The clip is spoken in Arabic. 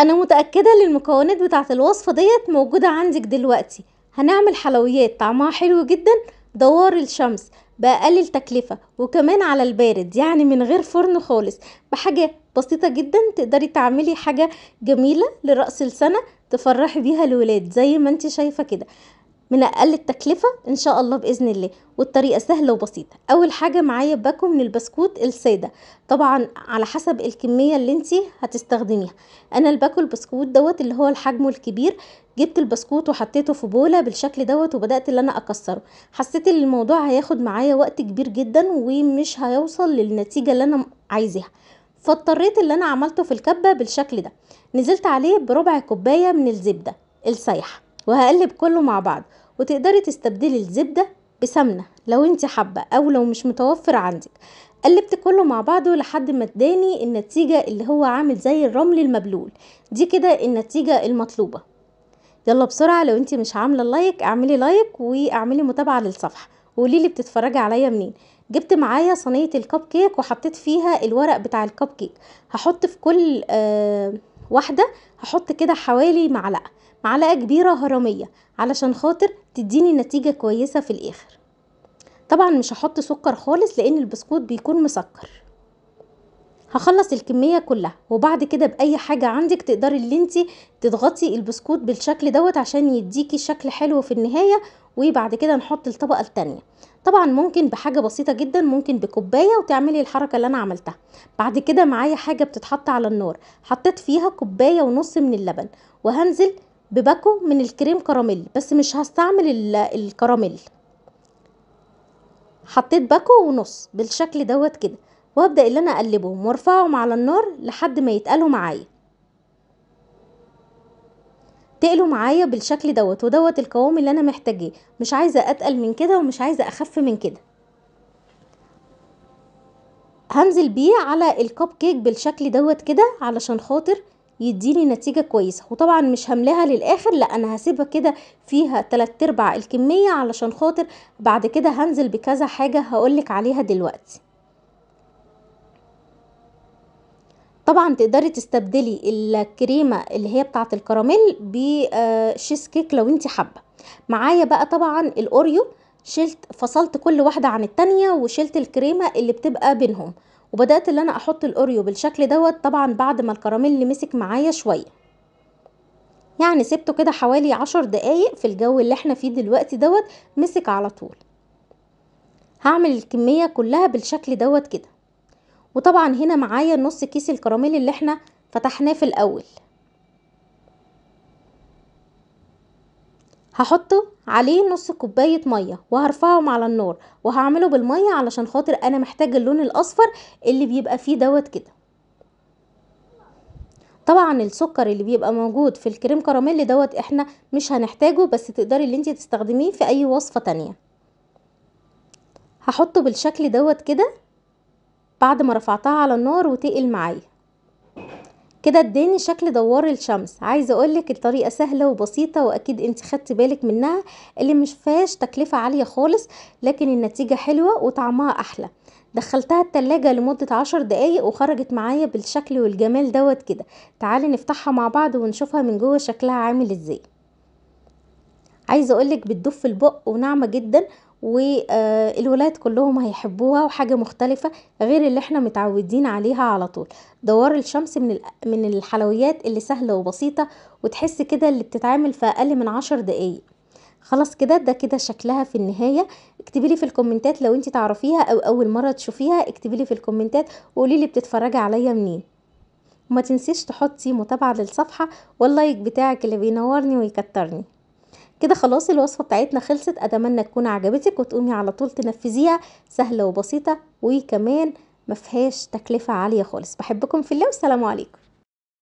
انا متاكده ان المكونات بتاعه الوصفه ديت موجوده عندك دلوقتي هنعمل حلويات طعمها حلو جدا دوار الشمس بأقل التكلفة وكمان على البارد يعني من غير فرن خالص بحاجة بسيطة جدا تقدري تعملي حاجة جميلة لرأس السنة تفرحي بيها الولاد زي ما انت شايفة كده من اقل التكلفه ان شاء الله باذن الله والطريقه سهله وبسيطه اول حاجه معايا باكو من البسكوت الساده طبعا على حسب الكميه اللي انت هتستخدميها انا الباكو البسكوت دوت اللي هو الحجم الكبير جبت البسكوت وحطيته في بوله بالشكل دوت وبدات ان انا اكسره حسيت ان الموضوع هياخد معايا وقت كبير جدا ومش هيوصل للنتيجه اللي انا عايزاها فاضطريت اللي انا عملته في الكبه بالشكل ده نزلت عليه بربع كوبايه من الزبده السايحه وهقلب كله مع بعض وتقدري تستبدلي الزبدة بسمنة لو انت حابة او لو مش متوفر عندك قلبت كله مع بعضه لحد ما اداني النتيجة اللي هو عامل زي الرمل المبلول دي كده النتيجة المطلوبة يلا بسرعة لو انت مش عاملة لايك اعملي لايك واعملي متابعة للصفحة وقولي لي بتتفرجي عليا منين جبت معايا صينية الكب كيك وحطيت فيها الورق بتاع الكب كيك هحط في كل آه واحدة هحط كده حوالي معلقة معلقة كبيرة هرمية علشان خاطر تديني نتيجة كويسة في الآخر طبعا مش هحط سكر خالص لأن البسكوت بيكون مسكر هخلص الكميه كلها وبعد كده باي حاجه عندك تقدري اللي انت تضغطي البسكوت بالشكل دوت عشان يديكي شكل حلو في النهايه وبعد كده نحط الطبقه التانية طبعا ممكن بحاجه بسيطه جدا ممكن بكوبايه وتعملي الحركه اللي انا عملتها بعد كده معايا حاجه بتتحط على النار حطيت فيها كوبايه ونص من اللبن وهنزل بباكو من الكريم كراميل بس مش هستعمل الكراميل حطيت باكو ونص بالشكل دوت كده وابدأ اللي انا اقلبهم وارفعهم على النار لحد ما يتقلوا معايا تقلوا معايا بالشكل دوت ودوت القوام اللي انا محتاجاه مش عايزه اتقل من كده ومش عايزه اخف من كده هنزل بيه على الكب كيك بالشكل دوت كده علشان خاطر يديني نتيجة كويسة وطبعا مش هملاها للآخر لا أنا هسيبها كده فيها تلات ارباع الكمية علشان خاطر بعد كده هنزل بكذا حاجة هقولك عليها دلوقتي طبعا تقدري تستبدلي الكريمه اللي هي بتاعه الكراميل بشيز كيك آه، لو انت حابه معايا بقى طبعا الاوريو شلت فصلت كل واحده عن التانية وشلت الكريمه اللي بتبقى بينهم وبدات ان انا احط الاوريو بالشكل دوت طبعا بعد ما الكراميل اللي مسك معايا شويه يعني سبته كده حوالي عشر دقايق في الجو اللي احنا فيه دلوقتي دوت مسك على طول هعمل الكميه كلها بالشكل دوت كده وطبعا هنا معايا نص كيس الكراميل اللي احنا فتحناه في الاول هحطه عليه نص كوباية مية وهرفعهم على النار وهعمله بالمية علشان خاطر انا محتاج اللون الاصفر اللي بيبقى فيه دوت كده طبعا السكر اللي بيبقى موجود في الكريم كراميل دوت احنا مش هنحتاجه بس تقدري اللي انت تستخدميه في اي وصفة تانية هحطه بالشكل دوت كده بعد ما رفعتها على النار وتقل معايا كده اداني شكل دوار الشمس عايزه اقولك الطريقه سهله وبسيطه واكيد انت خدت بالك منها اللي مش فيهاش تكلفه عاليه خالص لكن النتيجه حلوه وطعمها احلى دخلتها التلاجة لمدة عشر دقايق وخرجت معايا بالشكل والجمال دوت كده تعالي نفتحها مع بعض ونشوفها من جوه شكلها عامل ازاي عايزه اقولك بتدف البق وناعمه جدا والولاد كلهم هيحبوها وحاجة مختلفة غير اللي احنا متعودين عليها على طول دوار الشمس من من الحلويات اللي سهلة وبسيطة وتحس كده اللي بتتعمل في اقل من عشر دقايق خلاص كده ده كده شكلها في النهاية اكتبي لي في الكومنتات لو انت تعرفيها او اول مرة تشوفيها اكتبي لي في الكومنتات وقولي لي بتتفرجي عليا منين وما تنسيش تحطي متابعة للصفحة واللايك بتاعك اللي بينورني ويكترني كده خلاص الوصفة بتاعتنا خلصت أتمنى تكون عجبتك وتقومي على طول تنفذيها سهلة وبسيطة وكمان مفيهاش تكلفة عالية خالص بحبكم في الله والسلام عليكم